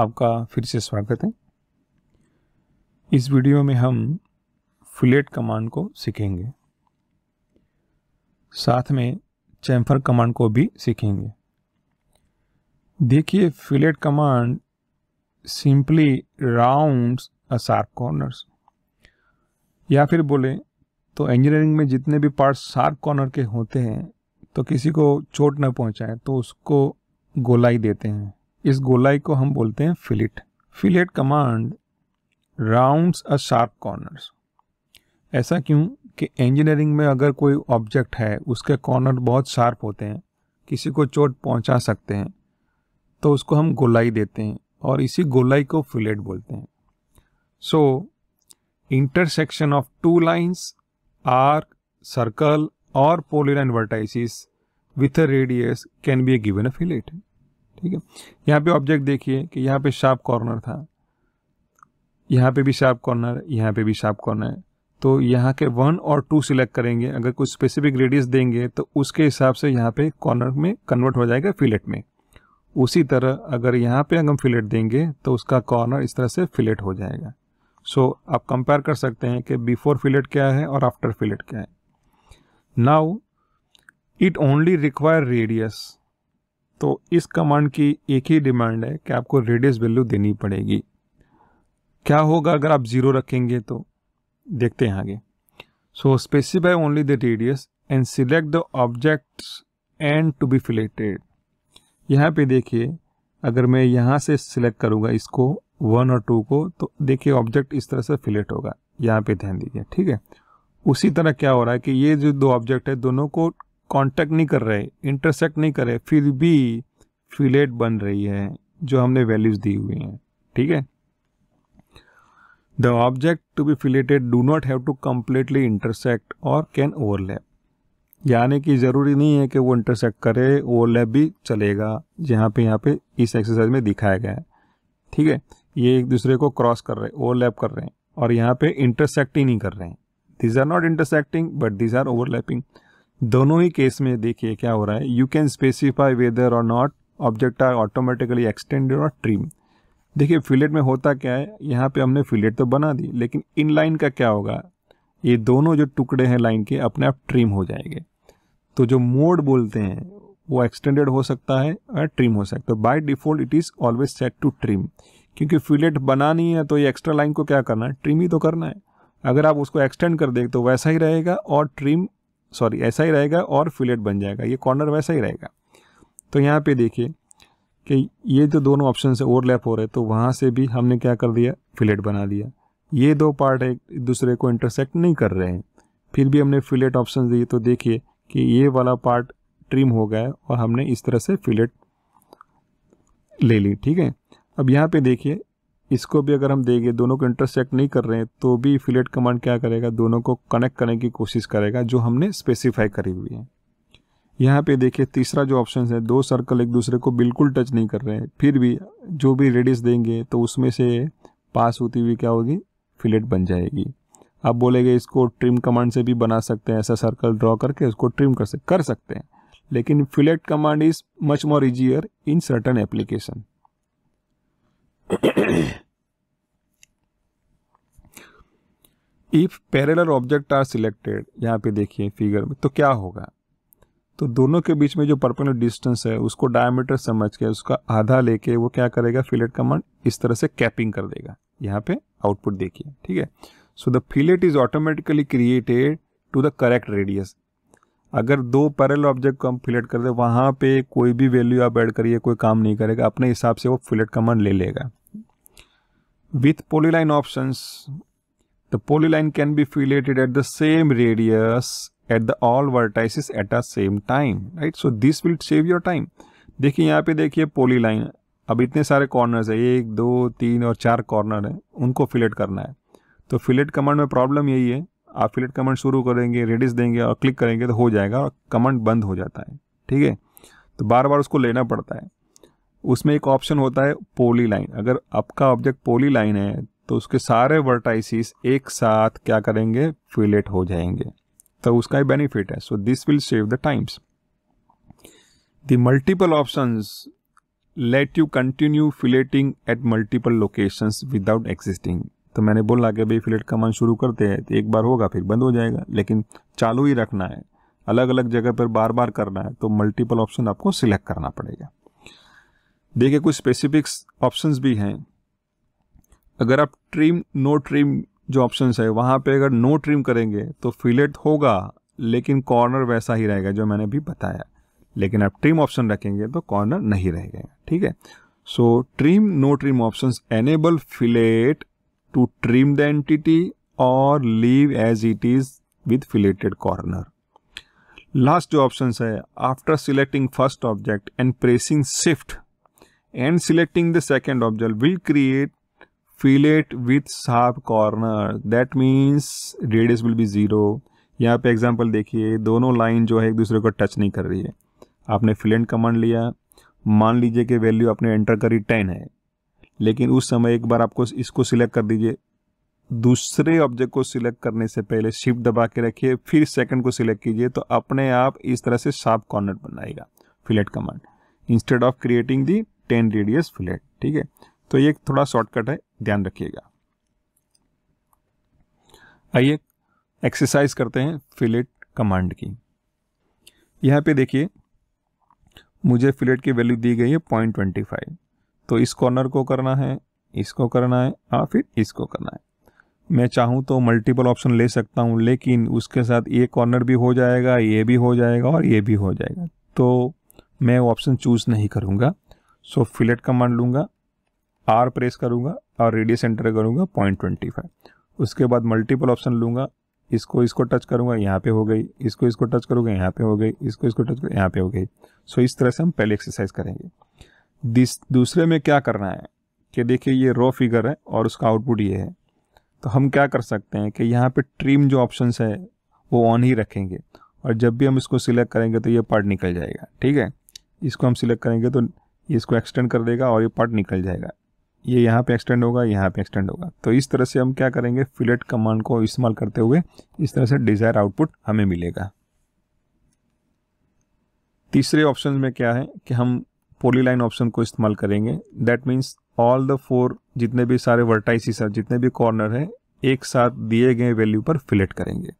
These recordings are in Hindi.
आपका फिर से स्वागत है इस वीडियो में हम फ्लेट कमांड को सीखेंगे साथ में चैम्फर कमांड को भी सीखेंगे देखिए fillet command simply rounds a sharp corners या फिर बोले तो इंजीनियरिंग में जितने भी पार्ट्स शार्प कॉर्नर के होते हैं तो किसी को चोट न पहुंचाए तो उसको गोलाई देते हैं इस गोलाई को हम बोलते हैं fillet fillet command rounds a sharp corners ऐसा क्यों कि इंजीनियरिंग में अगर कोई ऑब्जेक्ट है उसके कॉर्नर बहुत शार्प होते हैं किसी को चोट पहुंचा सकते हैं तो उसको हम गोलाई देते हैं और इसी गोलाई को फिलेट बोलते हैं so intersection of two lines arc circle और and vertices a radius can be a given a fillet ठीक है यहाँ पे ऑब्जेक्ट देखिए कि यहाँ पे शार्प कॉर्नर था यहाँ पे भी शार्प कॉर्नर यहाँ पे भी शार्प कॉर्नर तो यहाँ के वन और टू सिलेक्ट करेंगे अगर कुछ स्पेसिफिक रेडियस देंगे तो उसके हिसाब से यहाँ पे कॉर्नर में कन्वर्ट हो जाएगा फिलेट में उसी तरह अगर यहाँ पे हम फिलेट देंगे तो उसका कॉर्नर इस तरह से फिलेट हो जाएगा सो so, आप कंपेयर कर सकते हैं कि बिफोर फिलेट क्या है और आफ्टर फिलेट क्या है now it only require radius तो इस कमांड की एक ही डिमांड है कि आपको रेडियस वैल्यू देनी पड़ेगी क्या होगा अगर आप ज़ीरो रखेंगे तो देखते हैं आगे so specify only the radius and select the objects and to be filleted यहाँ पे देखिए अगर मैं यहाँ से सिलेक्ट करूँगा इसको वन और टू को तो देखिए ऑब्जेक्ट इस तरह से फिलेट होगा यहाँ पे ध्यान दीजिए ठीक है उसी तरह क्या हो रहा है कि ये जो दो ऑब्जेक्ट है दोनों को कांटेक्ट नहीं कर रहे इंटरसेक्ट नहीं कर रहे फिर भी फिलेट बन रही है जो हमने वैल्यूज दी हुई हैं ठीक है the object to be filleted do not have to completely intersect और कैन ओवरलैप यानी कि ज़रूरी नहीं है कि वो इंटरसेक्ट करे ओवरलैप भी चलेगा जहाँ पे यहाँ पे इस एक्सरसाइज में दिखाया गया है ठीक है ये एक दूसरे को क्रॉस कर रहे हैं ओवरलैप कर रहे हैं और यहाँ पे इंटरसेक्ट ही नहीं कर रहे हैं these are not intersecting but these are overlapping दोनों ही केस में देखिए क्या हो रहा है यू कैन स्पेसिफाई वेदर और not object are automatically extended और ट्रिम देखिए फिलेट में होता क्या है यहाँ पे हमने फिलेट तो बना दी लेकिन इन लाइन का क्या होगा ये दोनों जो टुकड़े हैं लाइन के अपने आप ट्रिम हो जाएंगे तो जो मोड बोलते हैं वो एक्सटेंडेड हो सकता है और ट्रिम हो सकता है by default it is always set to trim क्योंकि फिलेट नहीं है तो ये एक्स्ट्रा लाइन को क्या करना है ट्रिम ही तो करना है अगर आप उसको एक्सटेंड कर दें तो वैसा ही रहेगा और ट्रिम सॉरी ऐसा ही रहेगा और फिलेट बन जाएगा ये कॉर्नर वैसा ही रहेगा तो यहाँ पे देखिए कि ये जो दोनों ऑप्शन से ओवरलैप हो रहे तो वहाँ से भी हमने क्या कर दिया फिलेट बना दिया ये दो पार्ट एक दूसरे को इंटरसेक्ट नहीं कर रहे हैं फिर भी हमने फिलेट ऑप्शन दिए तो देखिए कि ये वाला पार्ट ट्रिम हो गया और हमने इस तरह से फिलेट ले ली ठीक है अब यहाँ पे देखिए इसको भी अगर हम देंगे दोनों को इंटरसेक्ट नहीं कर रहे हैं तो भी फिलेट कमांड क्या करेगा दोनों को कनेक्ट करने की कोशिश करेगा जो हमने स्पेसिफाई करी हुई है यहाँ पे देखिए तीसरा जो ऑप्शन है दो सर्कल एक दूसरे को बिल्कुल टच नहीं कर रहे हैं फिर भी जो भी रेडिस देंगे तो उसमें से पास होती हुई क्या होगी फिलेट बन जाएगी आप बोलेंगे इसको ट्रिम कमांड से भी बना सकते हैं ऐसा सर्कल ड्रॉ करके उसको ट्रिम कर सकते कर सकते हैं लेकिन fillet command is much more easier in certain application if parallel object are selected यहाँ पे देखिए फिगर में तो क्या होगा तो दोनों के बीच में जो पर्पेंडुलर डिस्टेंस है उसको डायमीटर समझ के उसका आधा लेके वो क्या करेगा फिलेट कमांड इस तरह से कैपिंग कर देगा यहाँ पे आउटपुट देखिए ठीक है so the fillet is automatically created to the correct radius अगर दो पैरल ऑब्जेक्ट को हम फिलेट कर दे वहाँ पे कोई भी वैल्यू आप एड करिए कोई काम नहीं करेगा अपने हिसाब से वो फिलेट कमांड ले लेगा with polyline options The polyline can be filleted at the same radius at the all vertices at the same time, right? So this will save your time. देखिए यहाँ पे देखिए लाइन अब इतने सारे कॉर्नर्स है एक दो तीन और चार कॉर्नर हैं उनको फिलेट करना है तो फिलेट कमांड में प्रॉब्लम यही है आप फिलेट कमांड शुरू करेंगे रेडिस देंगे और क्लिक करेंगे तो हो जाएगा और कमांड बंद हो जाता है ठीक है तो बार बार उसको लेना पड़ता है उसमें एक ऑप्शन होता है पोली लाइन अगर आपका ऑब्जेक्ट पोली लाइन है तो उसके सारे वर्टाइसिस एक साथ क्या करेंगे फिलेट हो जाएंगे तो उसका ही बेनिफिट है so this will save the times the multiple options let you continue filleting at multiple locations without existing तो मैंने बोला कि भाई फिलेट कमान शुरू करते हैं तो एक बार होगा फिर बंद हो जाएगा लेकिन चालू ही रखना है अलग अलग जगह पर बार बार करना है तो मल्टीपल ऑप्शन आपको सिलेक्ट करना पड़ेगा देखिए कुछ स्पेसिफिक्स ऑप्शंस भी हैं अगर आप ट्रिम नो ट्रिम जो ऑप्शन है वहाँ पे अगर नो ट्रिम करेंगे तो फिलेट होगा लेकिन कॉर्नर वैसा ही रहेगा जो मैंने अभी बताया लेकिन आप ट्रिम ऑप्शन रखेंगे तो कॉर्नर नहीं रहेगा ठीक है so trim no trim option enable fillet to trim the entity और leave as it is with filleted corner last जो ऑप्शन है after selecting first object and pressing shift and selecting the second object will create fillet with sharp corner that means radius will be zero यहाँ पे एग्जाम्पल देखिए दोनों लाइन जो है एक दूसरे को टच नहीं कर रही है आपने फिलेंट कमांड लिया मान लीजिए कि वैल्यू आपने एंटर करी टेन है लेकिन उस समय एक बार आपको इसको सिलेक्ट कर दीजिए दूसरे ऑब्जेक्ट को सिलेक्ट करने से पहले शिफ्ट दबा के रखिए फिर सेकंड को सिलेक्ट कीजिए तो अपने आप इस तरह से शार्प कॉर्नर बनाएगा fillet command instead of creating the ten radius fillet ठीक है तो ये थोड़ा शॉर्टकट है ध्यान रखिएगा आइए एक्सरसाइज करते हैं फिलेट कमांड की यहां पे देखिए मुझे फिलेट की वैल्यू दी गई है पॉइंट ट्वेंटी फाइव तो इस कॉर्नर को करना है इसको करना है और फिर इसको करना है मैं चाहूं तो मल्टीपल ऑप्शन ले सकता हूं लेकिन उसके साथ ये कॉर्नर भी हो जाएगा ये भी हो जाएगा और ये भी हो जाएगा तो मैं ऑप्शन चूज़ नहीं करूँगा सो फिलेट कमांड लूंगा आर प्रेस करूँगा और रेडियस एंटर करूँगा पॉइंट ट्वेंटी फाइव उसके बाद मल्टीपल ऑप्शन लूँगा इसको इसको टच करूंगा यहाँ पे हो गई इसको इसको टच करूँगा यहाँ पे हो गई इसको इसको टच यहाँ पे हो गई सो इस तरह से हम पहले एक्सरसाइज करेंगे दूसरे में क्या करना है कि देखिए ये रॉ फिगर है और उसका आउटपुट ये है तो हम क्या कर सकते हैं कि यहाँ पे ट्रिम जो ऑप्शन है वो ऑन ही रखेंगे और जब भी हम इसको सिलेक्ट करेंगे तो ये पार्ट निकल जाएगा ठीक है इसको हम सिलेक्ट करेंगे तो इसको एक्सटेंड कर देगा और ये पार्ट निकल जाएगा ये यहाँ पे एक्सटेंड होगा यहाँ पे एक्सटेंड होगा तो इस तरह से हम क्या करेंगे फिलेट कमांड को इस्तेमाल करते हुए इस तरह से डिज़ायर आउटपुट हमें मिलेगा तीसरे ऑप्शन में क्या है कि हम पोलीलाइन ऑप्शन को इस्तेमाल करेंगे that means all the four जितने भी सारे वर्टाइसिस जितने भी कॉर्नर हैं एक साथ दिए गए वैल्यू पर फिलेट करेंगे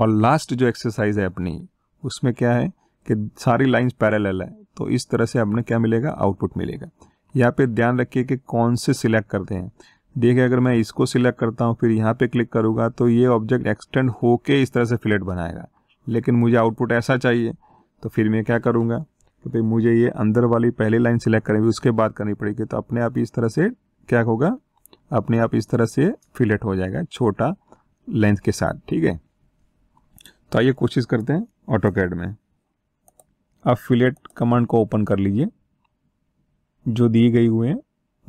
और लास्ट जो एक्सरसाइज है अपनी उसमें क्या है कि सारी लाइन्स पैरेलल है तो इस तरह से आपने क्या मिलेगा आउटपुट मिलेगा यहाँ पे ध्यान रखिए कि कौन से सिलेक्ट करते हैं देखिए अगर मैं इसको सिलेक्ट करता हूँ फिर यहाँ पे क्लिक करूँगा तो ये ऑब्जेक्ट एक्सटेंड होके इस तरह से फिलेट बनाएगा लेकिन मुझे आउटपुट ऐसा चाहिए तो फिर मैं क्या करूँगा कि भाई मुझे ये अंदर वाली पहली लाइन सिलेक्ट करेंगे उसके बाद करनी पड़ेगी तो अपने आप इस तरह से क्या होगा अपने आप इस तरह से फिलेट हो जाएगा छोटा लेंथ के साथ ठीक है तो आइए कोशिश करते हैं ऑटो कैड में अब फिलेट कमांड को ओपन कर लीजिए जो दिए गए हुए हैं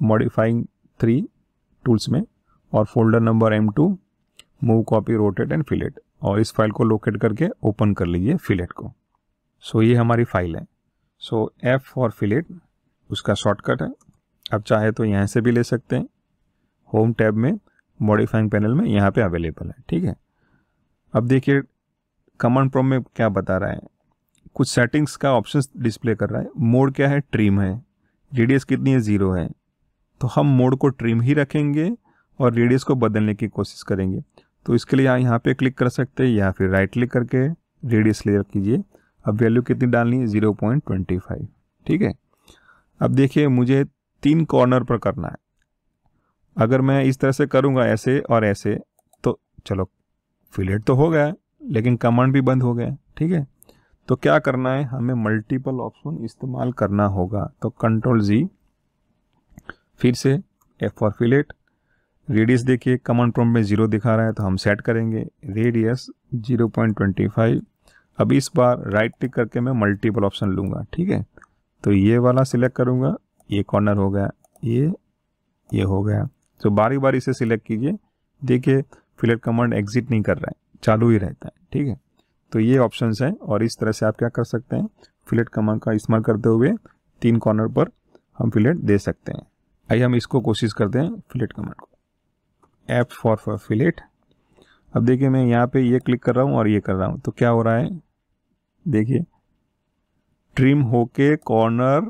मॉडिफाइंग थ्री टूल्स में और folder number M two move copy rotate and fillet और इस फाइल को लोकेट करके ओपन कर लीजिए फिलेट को सो so, ये हमारी फाइल है सो एफ़ फॉर फिलेट उसका शॉर्टकट है आप चाहे तो यहाँ से भी ले सकते हैं होम टैब में मॉडिफाइंग पैनल में यहाँ पे अवेलेबल है ठीक है अब देखिए कमांड प्रॉम में क्या बता रहा है कुछ सेटिंग्स का ऑप्शंस डिस्प्ले कर रहा है मोड क्या है ट्रिम है रेडियस कितनी है ज़ीरो है तो हम मोड को ट्रिम ही रखेंगे और रेडियस को बदलने की कोशिश करेंगे तो इसके लिए यहाँ पे क्लिक कर सकते हैं या फिर राइट क्लिक करके रेडियस ले कीजिए अब वैल्यू कितनी डालनी है ज़ीरो पॉइंट ट्वेंटी फाइव ठीक है अब देखिए मुझे तीन कॉर्नर पर करना है अगर मैं इस तरह से करूँगा ऐसे और ऐसे तो चलो फिलेट तो हो गया लेकिन कमांड भी बंद हो गया ठीक है तो क्या करना है हमें मल्टीपल ऑप्शन इस्तेमाल करना होगा तो कंट्रोल जी फिर से एफ फॉर फिलेट रेडियस देखिए कमांड प्रोम में जीरो दिखा रहा है तो हम सेट करेंगे radius zero point twenty five अब इस बार राइट टिक करके मैं मल्टीपल ऑप्शन लूँगा ठीक है तो ये वाला सिलेक्ट करूंगा ये कॉर्नर हो गया ये ये हो गया तो बारी बारी से सिलेक्ट कीजिए देखिए फिलेट कमांड एग्जिट नहीं कर रहा है चालू ही रहता है ठीक है तो ये ऑप्शंस हैं और इस तरह से आप क्या कर सकते हैं फिलेट कमांड का इस्तेमाल करते हुए तीन कॉर्नर पर हम फिलेट दे सकते हैं आइए हम इसको कोशिश करते हैं फिलेट कमांड को एप फॉर फॉर फिलेट अब देखिए मैं यहाँ पे ये क्लिक कर रहा हूँ और ये कर रहा हूँ तो क्या हो रहा है देखिए ट्रिम होके कॉर्नर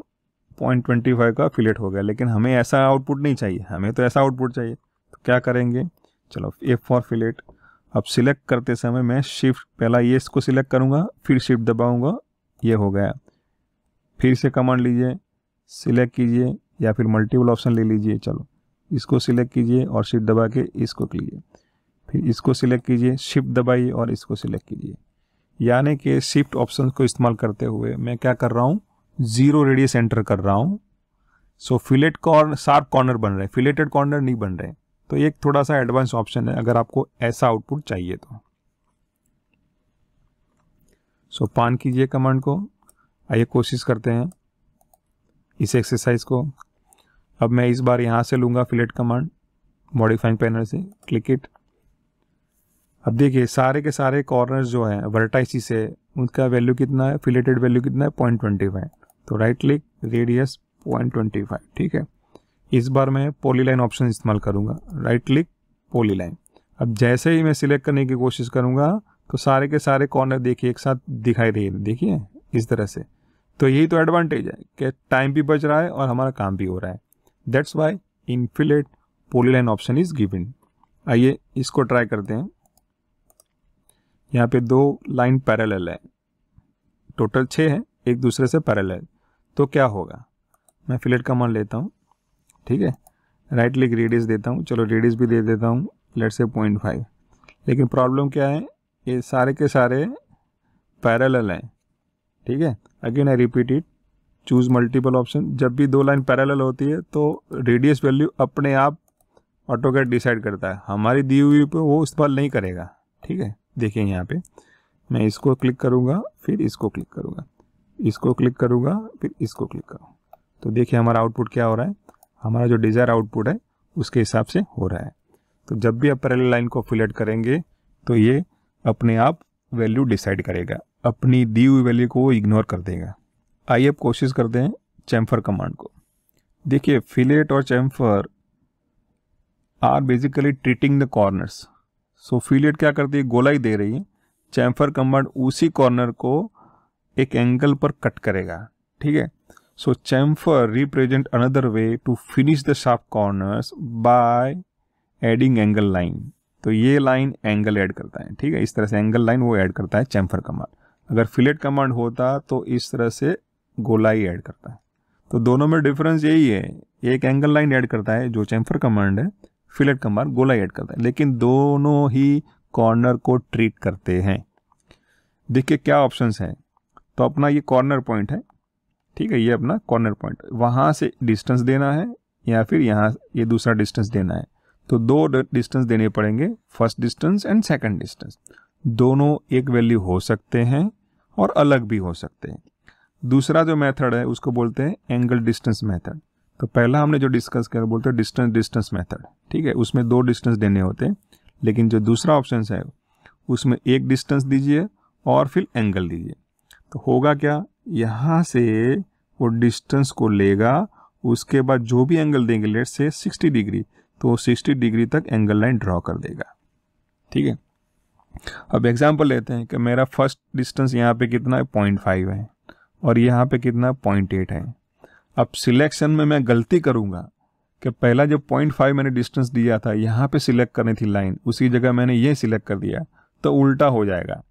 पॉइंट ट्वेंटी फाइव का फिलेट हो गया लेकिन हमें ऐसा आउटपुट नहीं चाहिए हमें तो ऐसा आउटपुट चाहिए तो क्या करेंगे चलो एफ फॉर फिलेट अब सिलेक्ट करते समय मैं शिफ्ट पहला ये इसको सिलेक्ट करूँगा फिर शिफ्ट दबाऊँगा ये हो गया फिर से कमांड लीजिए सिलेक्ट कीजिए या फिर मल्टीपल ऑप्शन ले लीजिए चलो इसको सिलेक्ट कीजिए और शिफ्ट दबा के इसको कीजिए फिर इसको सिलेक्ट कीजिए शिफ्ट दबाइए और इसको सिलेक्ट कीजिए यानी कि शिफ्ट ऑप्शन को इस्तेमाल करते हुए मैं क्या कर रहा हूँ ज़ीरो रेडियस एंटर कर रहा हूँ so fillet corner sharp corner बन रहे फिलेटेड कॉर्नर नहीं बन रहे तो ये एक थोड़ा सा एडवांस ऑप्शन है अगर आपको ऐसा आउटपुट चाहिए तो सो पान कीजिए कमांड को आइए कोशिश करते हैं इस एक्सरसाइज को अब मैं इस बार यहाँ से लूँगा फिलेट कमांड मॉडिफाइंग पैनल से क्लिक इट अब देखिए सारे के सारे कॉर्नर्स जो हैं वर्टाइसी है उनका वैल्यू कितना है फिलेटेड वैल्यू कितना है पॉइंट ट्वेंटी फाइव तो right click radius point twenty five ठीक है इस बार मैं लाइन ऑप्शन इस्तेमाल करूँगा राइट क्लिक लाइन अब जैसे ही मैं सिलेक्ट करने की कोशिश करूँगा तो सारे के सारे कॉर्नर देखिए एक साथ दिखाई दे रहे देखिए इस तरह से तो यही तो एडवांटेज है कि टाइम भी बच रहा है और हमारा काम भी हो रहा है that's why in fillet line option is given आइए इसको ट्राई करते हैं यहाँ पे दो लाइन पैरेलल है टोटल छः है एक दूसरे से पैरेलल तो क्या होगा मैं फिलेट का मान लेता हूँ ठीक है राइट क्लिक रेडियस देता हूँ चलो रेडियस भी दे देता हूँ लेट से पॉइंट फाइव लेकिन प्रॉब्लम क्या है ये सारे के सारे पैरेलल हैं ठीक है again I repeat it choose multiple option जब भी दो लाइन पैरेलल होती है तो रेडियस वैल्यू अपने आप ऑटोकैट डिसाइड करता है हमारी दी हुई पर वो इस्तेमाल नहीं करेगा ठीक है देखिए यहाँ पे मैं इसको क्लिक करूँगा फिर इसको क्लिक करूँगा इसको क्लिक करूँगा फिर इसको क्लिक करूँगा तो देखिए हमारा आउटपुट क्या हो रहा है हमारा जो डिज़ायर आउटपुट है उसके हिसाब से हो रहा है तो जब भी आप पैरेलल लाइन को फिलेट करेंगे तो ये अपने आप वैल्यू डिसाइड करेगा अपनी दी हुई वैल्यू को इग्नोर कर देगा आइए अब कोशिश करते हैं चैम्फर कमांड को देखिए फिलेट और chamfer are basically treating the corners so fillet क्या करती है गोलाई दे रही है चैम्फर कमांड उसी कॉर्नर को एक एंगल पर कट करेगा ठीक है So chamfer represent another way to finish the sharp corners by adding angle line. तो ये लाइन एंगल ऐड करता है ठीक है इस तरह से एंगल लाइन वो ऐड करता है चैम्फर कमांड अगर फिलेट कमांड होता तो इस तरह से गोलाई ऐड करता है तो दोनों में डिफरेंस यही है एक एंगल लाइन ऐड करता है जो चैम्फर कमांड है फिलेट कमांड गोलाई ऐड करता है लेकिन दोनों ही कॉर्नर को ट्रीट करते हैं देखिए क्या ऑप्शन है तो अपना ये कॉर्नर पॉइंट है ठीक है ये अपना कॉर्नर पॉइंट वहाँ से डिस्टेंस देना है या फिर यहाँ ये दूसरा डिस्टेंस देना है तो दो डिस्टेंस देने पड़ेंगे first distance and second distance दोनों एक वैल्यू हो सकते हैं और अलग भी हो सकते हैं दूसरा जो मेथड है उसको बोलते हैं एंगल डिस्टेंस मेथड तो पहला हमने जो डिस्कस किया बोलते हैं डिस्टेंस डिस्टेंस मेथड ठीक है उसमें दो डिस्टेंस देने होते हैं लेकिन जो दूसरा ऑप्शन है उसमें एक डिस्टेंस दीजिए और फिर एंगल दीजिए तो होगा क्या यहाँ से वो डिस्टेंस को लेगा उसके बाद जो भी एंगल देंगे लेट से 60 डिग्री तो 60 डिग्री तक एंगल लाइन ड्रॉ कर देगा ठीक है अब एग्जाम्पल लेते हैं कि मेरा फर्स्ट डिस्टेंस यहाँ पे कितना है पॉइंट फाइव है और यहाँ पे कितना है पॉइंट एट है अब सिलेक्शन में मैं गलती करूँगा कि पहला जो पॉइंट फाइव मैंने डिस्टेंस दिया था यहाँ पर सिलेक्ट करनी थी लाइन उसी जगह मैंने ये सिलेक्ट कर दिया तो उल्टा हो जाएगा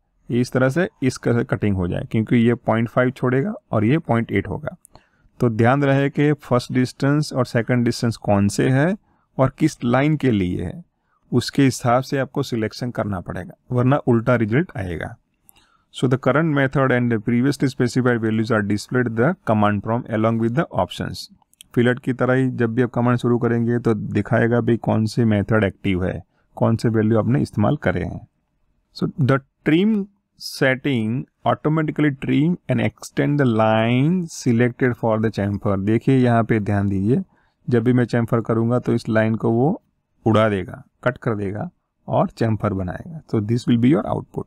इस तरह से इस कटिंग हो जाए क्योंकि ये पॉइंट फाइव छोड़ेगा और ये पॉइंट एट होगा तो ध्यान रहे कि फर्स्ट डिस्टेंस और सेकंड डिस्टेंस कौन से है और किस लाइन के लिए है उसके हिसाब से आपको सिलेक्शन करना पड़ेगा वरना उल्टा रिजल्ट आएगा so the current method and the previously values are displayed the command from prompt along with the fillet की तरह ही जब भी आप कमांड शुरू करेंगे तो दिखाएगा भी कौन से मेथड एक्टिव है कौन से वैल्यू आपने इस्तेमाल करे हैं so the trim setting automatically trim and extend the line selected for the chamfer देखिए यहाँ पे ध्यान दीजिए जब भी मैं चैम्फर करूँगा तो इस लाइन को वो उड़ा देगा कट कर देगा और चैम्फर बनाएगा तो this will be your output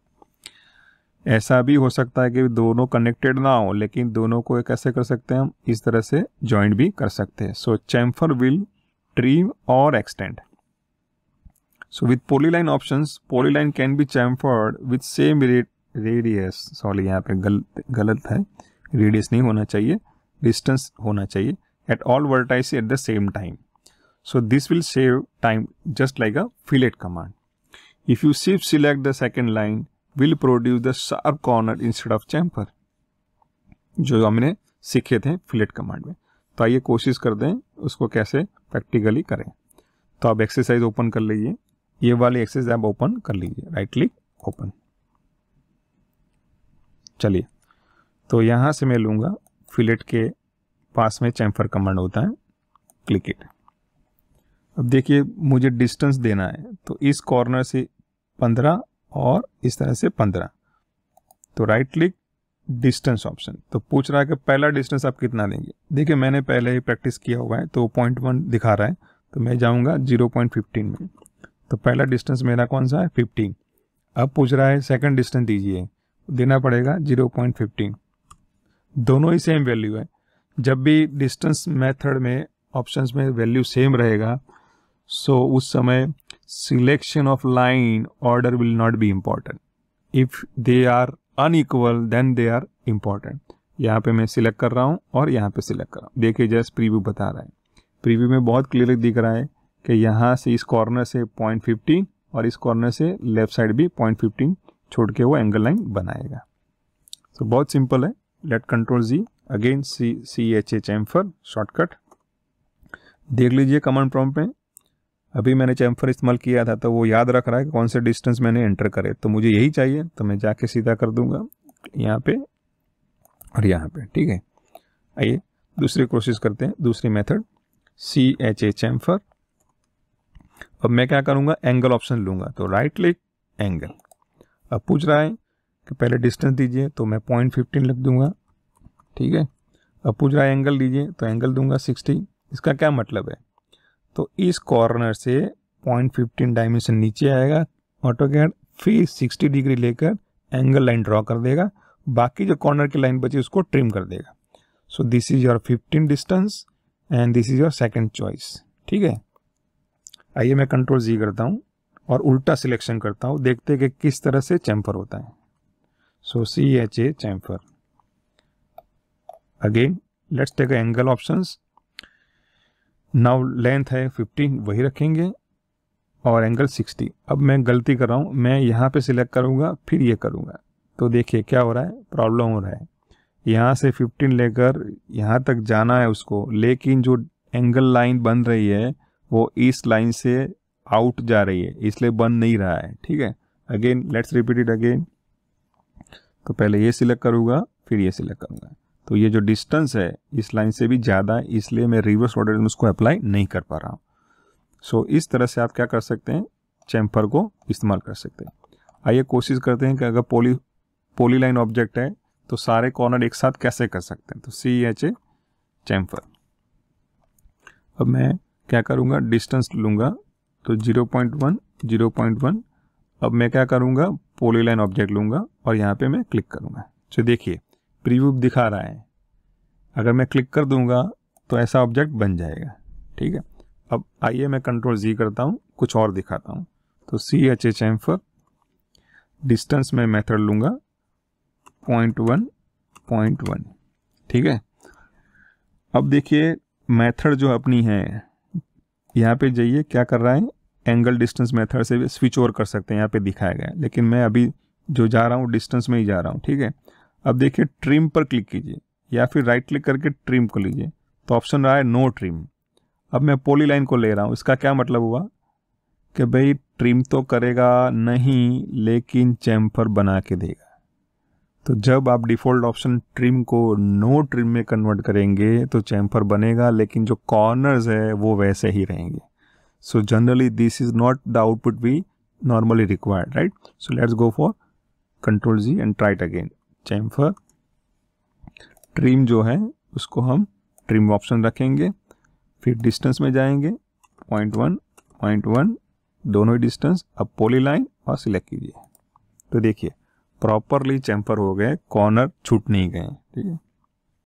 ऐसा भी हो सकता है कि दोनों कनेक्टेड ना हो लेकिन दोनों को कैसे कर सकते हैं हम इस तरह से ज्वाइंट भी कर सकते हैं सो चैम्फर विल ट्रीम और extend so with polyline option polyline can be chamfered with same rate radius sorry यहाँ पे गलत गलत है रेडियस नहीं होना चाहिए डिस्टेंस होना चाहिए at all vertices at the same time so this will save time just like a fillet command if you सिर्फ select the second line will produce the sharp corner instead of chamfer जो हमने सीखे थे फिलेट कमांड में तो आइए कोशिश कर दें उसको कैसे प्रैक्टिकली करें तो आप एक्सरसाइज ओपन कर लीजिए ये वाली एक्सरसाइज आप ओपन कर लीजिए राइट क्लिक ओपन चलिए तो यहाँ से मैं लूँगा फिलेट के पास में चैम्फर कमांड होता है क्लिक इट अब देखिए मुझे डिस्टेंस देना है तो इस कॉर्नर से पंद्रह और इस तरह से पंद्रह तो राइट क्लिक डिस्टेंस ऑप्शन तो पूछ रहा है कि पहला डिस्टेंस आप कितना देंगे देखिए मैंने पहले ही प्रैक्टिस किया हुआ है तो पॉइंट वन दिखा रहा है तो मैं जाऊंगा जीरो पॉइंट फिफ्टीन में तो पहला डिस्टेंस मेरा कौन सा है फिफ्टीन अब पूछ रहा है सेकंड डिस्टेंस दीजिए देना पड़ेगा जीरो पॉइंट फिफ्टीन दोनों ही सेम वैल्यू है जब भी डिस्टेंस मेथड में ऑप्शंस में वैल्यू सेम रहेगा सो उस समय selection of line order will not be important if they are unequal then they are important यहाँ पे मैं सिलेक्ट कर रहा हूँ और यहाँ पे सिलेक्ट कर रहा हूँ देखिए जस्ट प्रीव्यू बता रहा है प्रीव्यू में बहुत क्लियर दिख रहा है कि यहाँ से इस कॉर्नर से पॉइंट फिफ्टीन और इस कॉर्नर से लेफ्ट साइड भी पॉइंट फिफ्टीन छोड़ के वो एंगल लाइन बनाएगा सो so, बहुत सिंपल है let control G again C C H A chamfer shortcut देख लीजिए कमांड प्रॉम्प्ट में अभी मैंने चैम्फर इस्तेमाल किया था तो वो याद रख रहा है कि कौन से डिस्टेंस मैंने एंटर करे तो मुझे यही चाहिए तो मैं जाके सीधा कर दूंगा यहाँ पे और यहाँ पे ठीक है आइए दूसरी कोशिश करते हैं दूसरी method C H A chamfer अब मैं क्या करूँगा एंगल ऑप्शन लूँगा तो राइट क्लिक एंगल अब पूछ रहा है कि पहले डिस्टेंस दीजिए तो मैं पॉइंट फिफ्टीन लिख दूंगा ठीक है अब पूछ रहा है एंगल दीजिए तो एंगल दूंगा सिक्सटी इसका क्या मतलब है तो इस कॉर्नर से पॉइंट फिफ्टीन डायमेंशन नीचे आएगा ऑटो कैड फिर सिक्सटी डिग्री लेकर एंगल लाइन ड्रॉ कर देगा बाकी जो कॉर्नर की लाइन बची उसको ट्रिम कर देगा so this is your fifteen distance and this is your second choice ठीक है आइए मैं कंट्रोल जी करता हूँ और उल्टा सिलेक्शन करता हूँ देखते कि किस तरह से चैम्फर होता है so C H A chamfer again let's take angle option now length है 15 वही रखेंगे और एंगल 60 अब मैं गलती कर रहा हूँ मैं यहाँ पे सिलेक्ट करूँगा फिर ये करूँगा तो देखिए क्या हो रहा है प्रॉब्लम हो रहा है यहाँ से 15 लेकर यहाँ तक जाना है उसको लेकिन जो एंगल लाइन बन रही है वो इस लाइन से आउट जा रही है इसलिए बन नहीं रहा है ठीक है again let's repeat it again तो पहले ये सिलेक्ट करूँगा फिर ये सिलेक्ट करूँगा तो ये जो डिस्टेंस है इस लाइन से भी ज़्यादा है इसलिए मैं रिवर्स ऑर्डर में उसको अप्लाई नहीं कर पा रहा हूँ सो so, इस तरह से आप क्या कर सकते हैं चैम्फर को इस्तेमाल कर सकते हैं आइए कोशिश करते हैं कि अगर पोली पोली लाइन ऑब्जेक्ट है तो सारे कॉर्नर एक साथ कैसे कर सकते हैं तो सी एच ए चैम्फर अब मैं क्या करूँगा डिस्टेंस लूँगा तो zero point one zero point one अब मैं क्या करूँगा पोलीलाइन ऑब्जेक्ट लूँगा और यहाँ पे मैं क्लिक करूँगा तो देखिए प्रीव्यू दिखा रहा है अगर मैं क्लिक कर दूँगा तो ऐसा ऑब्जेक्ट बन जाएगा ठीक है अब आइए मैं कंट्रोल जी करता हूँ कुछ और दिखाता हूँ तो C H chamfer distance में मेथड लूँगा पॉइंट वन पॉइंट वन ठीक है अब देखिए मेथड जो अपनी है यहाँ पे जाइए क्या कर रहा है एंगल डिस्टेंस मेथड से भी स्विच ओवर कर सकते हैं यहाँ पे दिखाया गया लेकिन मैं अभी जो जा रहा हूँ डिस्टेंस में ही जा रहा हूँ ठीक है अब देखिए ट्रिम पर क्लिक कीजिए या फिर राइट क्लिक करके ट्रिम को लीजिए तो ऑप्शन रहा है नो ट्रिम अब मैं पोली लाइन को ले रहा हूँ इसका क्या मतलब हुआ कि भाई ट्रिम तो करेगा नहीं लेकिन चैम्फर बना के देगा तो जब आप डिफ़ॉल्ट ऑप्शन ट्रिम को नो ट्रिम में कन्वर्ट करेंगे तो चैम्फर बनेगा लेकिन जो कॉर्नर्स है वो वैसे ही रहेंगे So generally this is not the output we normally require, right? So let's go for control G and try it again chamfer trim जो है उसको हम ट्रिम ऑप्शन रखेंगे फिर डिस्टेंस में जाएंगे पॉइंट वन पॉइंट वन दोनों ही डिस्टेंस अब पोली लाइन और सिलेक्ट कीजिए तो देखिए प्रॉपरली चैम्फर हो गए कॉर्नर छूट नहीं गए ठीक है